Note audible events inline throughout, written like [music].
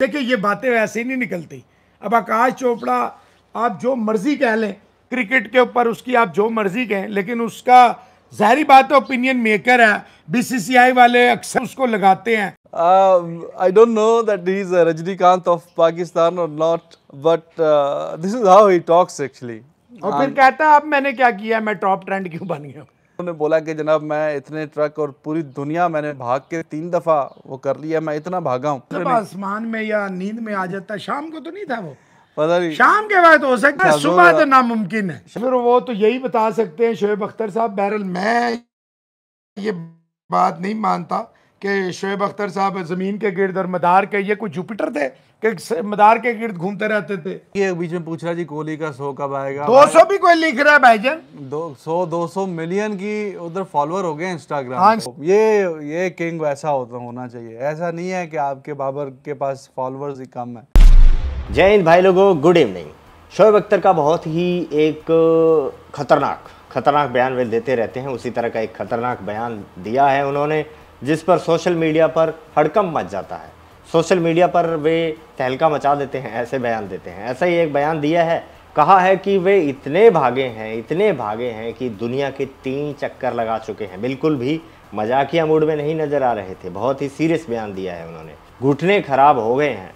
देखिए ये बातें ऐसे ही नहीं निकलती अब आकाश चोपड़ा आप जो मर्ज़ी कह लें क्रिकेट के ऊपर उसकी आप जो मर्ज़ी कहें लेकिन उसका जहरी बात है ओपिनियन मेकर है बीसीसीआई वाले अक्सर उसको लगाते हैं I don't know that is Rajinikanth of Pakistan और not but this is how he talks actually और फिर कहता है अब मैंने क्या किया मैं टॉप ट्रेंड क्यों बन गया उन्होंने बोला कि जनाब मैं इतने ट्रक और पूरी दुनिया मैंने भाग के तीन दफा वो कर लिया मैं इतना भागा हूँ आसमान में या नींद में आ जाता शाम को तो नहीं था वो पता नहीं शाम के बाद हो सकता है सुबह तो-, तो नामुमकिन है फिर वो तो यही बता सकते हैं शोएब अख्तर साहब बहरल मैं ये बात नहीं मानता कि शुएब अख्तर साहब ज़मीन के गिर्द और मदार के ये कोई जुपिटर थे कि मदार के गिर्द घूमते रहते थे ये बीच में पूछ रहा जी कोहली का शो कब आएगा दो सौ भी कोई लिख रहा है भाई जान दो सौ दो सौ मिलियन की उधर फॉलोअर हो गए इंस्टाग्राम हाँ। तो ये ये किंग वैसा होता होना चाहिए ऐसा नहीं है कि आपके बाबर के पास फॉलोअर्स ही कम है जय हिंद भाई लोगों गुड इवनिंग शोएब अख्तर का बहुत ही एक खतरनाक खतरनाक बयान वे देते रहते हैं उसी तरह का एक खतरनाक बयान दिया है उन्होंने जिस पर सोशल मीडिया पर हड़कम मच जाता है सोशल मीडिया पर वे तहलका मचा देते हैं ऐसे बयान देते हैं ऐसा ही एक बयान दिया है कहा है कि वे इतने भागे हैं इतने भागे हैं कि दुनिया के तीन चक्कर लगा चुके हैं बिल्कुल भी मजाकिया मूड में नहीं नज़र आ रहे थे बहुत ही सीरियस बयान दिया है उन्होंने घुटने खराब हो गए हैं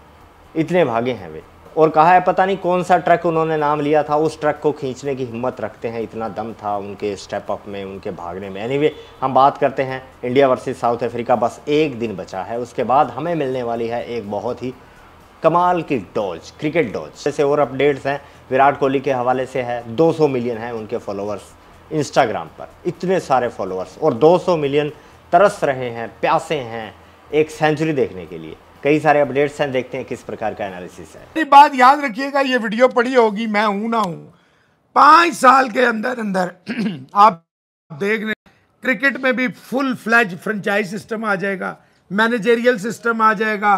इतने भागे हैं वे और कहा है पता नहीं कौन सा ट्रक उन्होंने नाम लिया था उस ट्रक को खींचने की हिम्मत रखते हैं इतना दम था उनके स्टेप अप में उनके भागने में एनीवे anyway, हम बात करते हैं इंडिया वर्सेस साउथ अफ्रीका बस एक दिन बचा है उसके बाद हमें मिलने वाली है एक बहुत ही कमाल की डॉज क्रिकेट डॉज जैसे और अपडेट्स हैं विराट कोहली के हवाले से है दो मिलियन हैं उनके फॉलोअर्स इंस्टाग्राम पर इतने सारे फॉलोअर्स और दो मिलियन तरस रहे हैं प्यासे हैं एक सेंचुरी देखने के लिए कई सारे अपडेट्स हैं देखते हैं किस प्रकार का एनालिसिस है बात याद रखिएगा ये वीडियो पड़ी होगी मैं हूं ना हूं पांच साल के अंदर अंदर [clears throat] आप देख रहे क्रिकेट में भी फुल फ्लैज फ्रेंचाइज सिस्टम आ जाएगा मैनेजेरियल सिस्टम आ जाएगा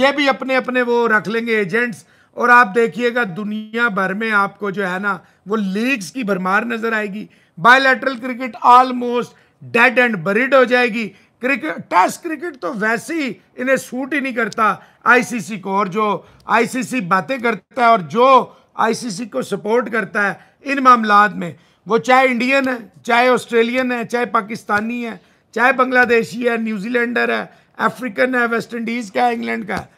ये भी अपने अपने वो रख लेंगे एजेंट्स और आप देखिएगा दुनिया भर में आपको जो है ना वो लीग्स की भरमार नजर आएगी bilateral cricket almost dead and buried हो जाएगी क्रिकेट टेस्ट क्रिकेट तो वैसे ही इन्हें सूट ही नहीं करता आईसीसी को और जो आईसीसी बातें करता है और जो आईसीसी को सपोर्ट करता है इन मामला में वो चाहे इंडियन है चाहे ऑस्ट्रेलियन है चाहे पाकिस्तानी है चाहे बांग्लादेशी है न्यूजीलैंडर है अफ्रीकन है वेस्ट इंडीज़ का है इंग्लैंड का है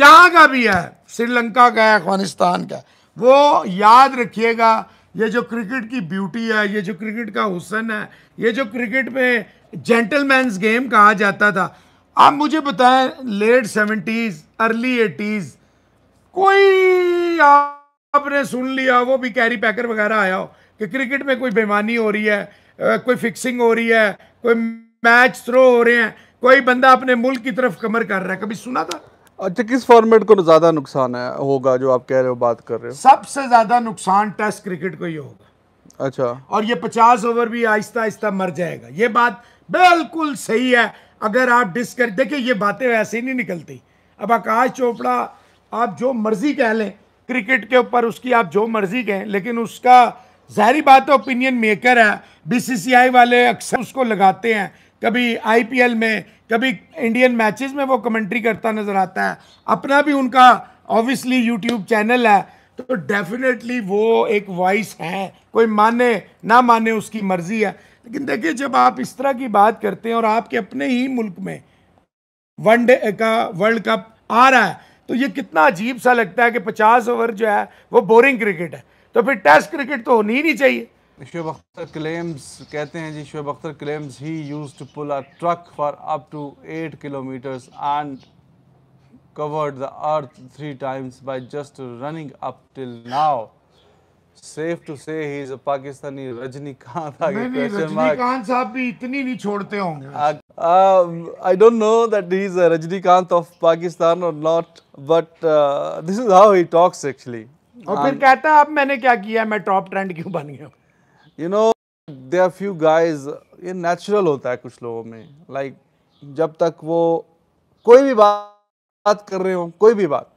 जहाँ का भी है श्रीलंका का है अफगानिस्तान का वो याद रखिएगा ये जो क्रिकेट की ब्यूटी है ये जो क्रिकेट का हुसन है ये जो क्रिकेट में जेंटलमैन गेम कहा जाता था आप मुझे बताएं लेट सेवेंटीज़ अर्ली एटीज़ कोई आपने सुन लिया वो भी कैरी पैकर वगैरह आया हो कि क्रिकेट में कोई बेमानी हो रही है कोई फिक्सिंग हो रही है कोई मैच थ्रो हो रहे हैं कोई बंदा अपने मुल्क की तरफ कमर कर रहा है कभी सुना था अच्छा किस फॉर्मेट को ज़्यादा नुकसान है होगा जो आप कह रहे हो बात कर रहे हो सबसे ज़्यादा नुकसान टेस्ट क्रिकेट को ही होगा अच्छा और ये पचास ओवर भी आहिस्ता आहिस्ता मर जाएगा ये बात बिल्कुल सही है अगर आप डिस कर देखिए ये बातें वैसे ही नहीं निकलती अब आकाश चोपड़ा आप जो मर्जी कह लें क्रिकेट के ऊपर उसकी आप जो मर्जी कहें लेकिन उसका जहरी बात ओपिनियन तो मेकर है बीसीसीआई वाले अक्सर उसको लगाते हैं कभी आईपीएल में कभी इंडियन मैचेस में वो कमेंट्री करता नज़र आता है अपना भी उनका ऑब्वियसली यूट्यूब चैनल है तो डेफिनेटली वो एक वॉइस है कोई माने ना माने उसकी मर्ज़ी है लेकिन देखिए जब आप इस तरह की बात करते हैं और आपके अपने ही मुल्क में वनडे का वर्ल्ड कप आ रहा है तो ये कितना अजीब सा लगता है कि पचास ओवर जो है वो बोरिंग क्रिकेट है तो फिर टेस्ट क्रिकेट तो होनी ही नहीं चाहिए शुब अख्तर क्लेम्स कहते हैं जी Shoaib Akhtar claims he used to pull a truck for up to eight kilometers and covered the earth three times by just running up till now safe to say he is Pakistani Rajinikanth आगे रजनीकांत साहब भी इतनी नहीं छोड़ते होंगे I don't know that he is Rajinikanth of Pakistan और not but this is how he talks actually और फिर कहता है अब मैंने क्या किया मैं टॉप ट्रेंड क्यों बन गया you know there are few guys ये नेचुरल होता है कुछ लोगों में लाइक like, जब तक वो कोई भी बात कर रहे हो कोई भी बात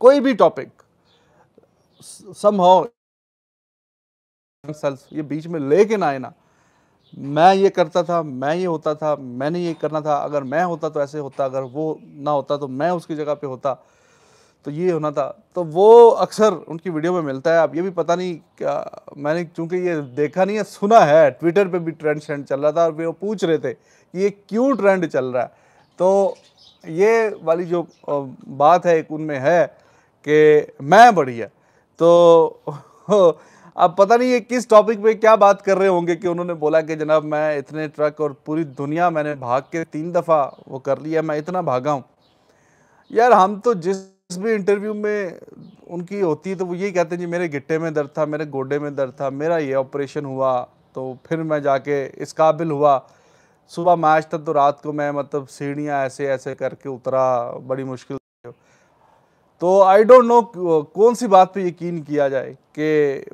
कोई भी टॉपिक सम हाउ सेल्फ ये बीच में लेके ना आए ना मैं ये करता था मैं ये होता था मैंने ये करना था अगर मैं होता तो ऐसे होता अगर वो ना होता तो मैं उसकी जगह पे होता तो ये होना था तो वो अक्सर उनकी वीडियो में मिलता है अब ये भी पता नहीं क्या मैंने चूंकि ये देखा नहीं है सुना है ट्विटर पे भी ट्रेंड श्रेंड चल रहा था और वो पूछ रहे थे कि ये क्यों ट्रेंड चल रहा है तो ये वाली जो बात है एक उनमें है कि मैं बढ़िया है तो [laughs] अब पता नहीं ये किस टॉपिक पे क्या बात कर रहे होंगे कि उन्होंने बोला कि जनाब मैं इतने ट्रक और पूरी दुनिया मैंने भाग के तीन दफ़ा वो कर लिया मैं इतना भागा हूँ यार हम तो जिस भी इंटरव्यू में उनकी होती है तो वो यही कहते हैं जी मेरे गिट्टे में दर्द था मेरे गोडे में दर्द था मेरा ये ऑपरेशन हुआ तो फिर मैं जाके इस काबिल हुआ सुबह मैच था तो रात को मैं मतलब सीढ़ियाँ ऐसे ऐसे करके उतरा बड़ी मुश्किल तो आई डोंट नो कौन सी बात पे यकीन किया जाए कि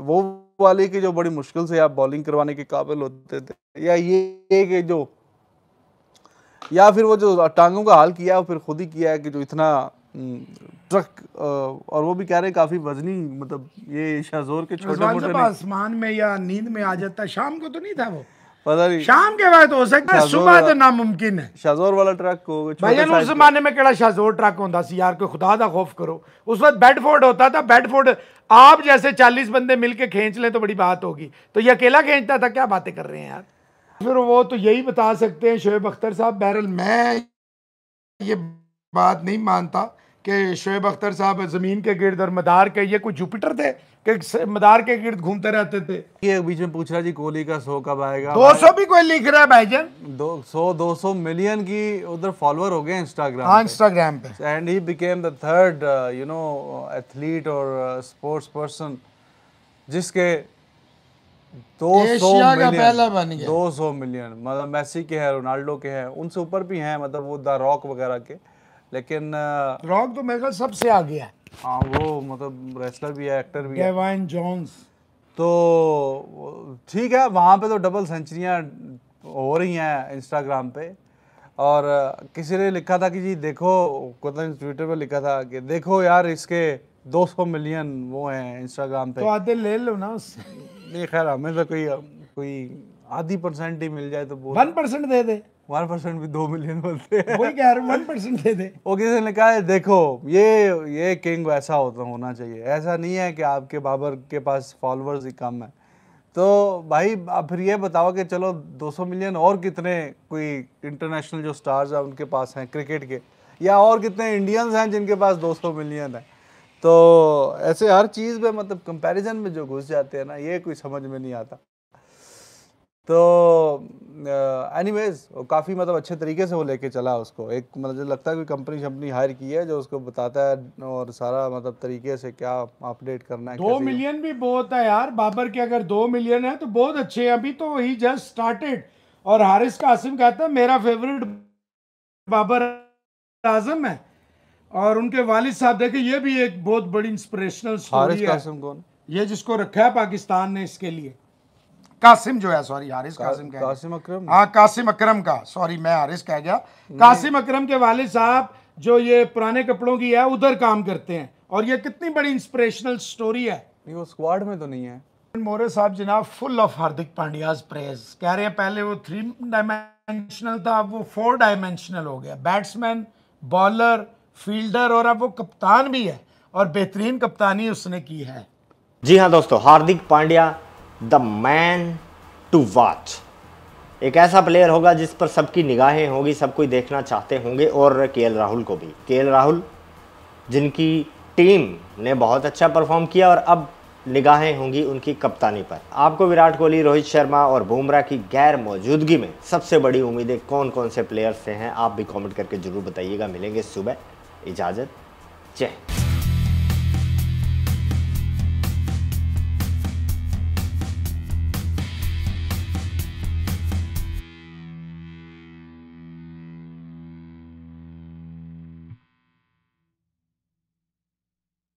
वो वाले के जो बड़ी मुश्किल से आप बॉलिंग करवाने के काबिल होते थे या ये के जो या फिर वो जो टांगों का हाल किया फिर खुद ही किया है कि जो इतना ट्रक हम्म, और वो भी कह रहे हैं काफी वजनी मतलब ये शाहजोर के छोटे मोटे आसमान में या नींद में आ जाता शाम को तो नहीं था वो पता नहीं शाम के बाद हो सकता है सुबह तो नामुमकिन है शाजोर वाला ट्रक हो भाई उस जमाने में कड़ा शाजोर ट्रक होता सी यार कोई खुदा का खौफ करो उस वक्त बेडफोर्ड होता था बेडफोर्ड आप जैसे चालीस बंदे मिलके खींच लें तो बड़ी बात होगी तो ये अकेला खींचता था क्या बातें कर रहे हैं यार फिर वो तो यही बता सकते हैं शोएब अख्तर साहब बहरल मैं ये बात नहीं मानता कि शोएब अख्तर साहब ज़मीन के गिरदर मदार के ये कोई जुपिटर थे के मदार के गिर्द घूमते रहते थे ये बीच में पूछ रहा जी कोहली का शो कब आएगा 200 भी कोई लिख रहा है भाईजान दो सौ दो सौ मिलियन की उधर फॉलोअर हो गए इंस्टाग्राम हाँ इंस्टाग्राम पे and he became the third you know athlete और स्पोर्ट्स पर्सन जिसके दो सौ मिलियन दो सौ मिलियन मतलब मैसी के हैं रोनाल्डो के हैं उनसे ऊपर भी हैं मतलब वो द रॉक वगैरह के लेकिन uh, रॉक तो मेरे सबसे आ गया हाँ वो मतलब रेसलर भी है एक्टर भी है जॉन्स तो ठीक है वहाँ पे तो डबल सेंचुरियाँ हो रही हैं इंस्टाग्राम पे और किसी ने लिखा था कि जी देखो मतलब ट्विटर पे लिखा था कि देखो यार इसके 200 मिलियन वो हैं इंस्टाग्राम पे तो आधे ले लो ना उससे नहीं खैर हमें तो कोई कोई आधी परसेंट ही मिल जाए तो वन परसेंट दे दे वन परसेंट भी दो मिलियन बोलते हैं दे दे वो किसी ने कहा देखो ये ये किंग वैसा होता होना चाहिए ऐसा नहीं है कि आपके बाबर के पास फॉलोअर्स ही कम है तो भाई आप फिर ये बताओ कि चलो 200 मिलियन और कितने कोई इंटरनेशनल जो स्टार्स हैं उनके पास हैं क्रिकेट के या और कितने इंडियंस हैं जिनके पास 200 मिलियन है तो ऐसे हर चीज़ पे मतलब कंपैरिजन में जो घुस जाते हैं ना ये कोई समझ में नहीं आता तो एनीवेज काफ़ी मतलब अच्छे तरीके से वो लेके चला उसको एक मतलब लगता है कोई कंपनी शंपनी हायर की है जो उसको बताता है और सारा मतलब तरीके से क्या अपडेट करना है दो मिलियन भी बहुत है यार बाबर के अगर दो मिलियन है तो बहुत अच्छे हैं अभी तो ही जस्ट स्टार्टेड और हारिस कासिम कहता है मेरा फेवरेट बाबर आजम है और उनके वालिद साहब देखे ये भी एक बहुत बड़ी इंस्परेशनल स्टोरी है कौन? ये जिसको रखा है पाकिस्तान ने इसके लिए कासिम जो है सॉरी हारिस कासिम का कासिम अकरम हाँ कासिम अकरम का सॉरी मैं हारिस कह गया कासिम अकरम के वाले साहब जो ये पुराने कपड़ों की है उधर काम करते हैं और ये कितनी बड़ी इंस्पिरेशनल स्टोरी है वो स्क्वाड में तो नहीं है मोरे साहब जनाब full of Hardik Pandya's praise कह रहे हैं पहले वो थ्री डायमेंशनल था अब वो फोर डायमेंशनल हो गया बैट्समैन बॉलर फील्डर और अब वो कप्तान भी है और बेहतरीन कप्तानी उसने की है जी हाँ दोस्तों Hardik Pandya the man to watch एक ऐसा प्लेयर होगा जिस पर सबकी निगाहें होंगी सब कोई देखना चाहते होंगे और के राहुल को भी के राहुल जिनकी टीम ने बहुत अच्छा परफॉर्म किया और अब निगाहें होंगी उनकी कप्तानी पर आपको विराट कोहली रोहित शर्मा और बुमराह की गैर मौजूदगी में सबसे बड़ी उम्मीदें कौन कौन से प्लेयर्स से हैं आप भी कमेंट करके ज़रूर बताइएगा मिलेंगे सुबह इजाज़त जय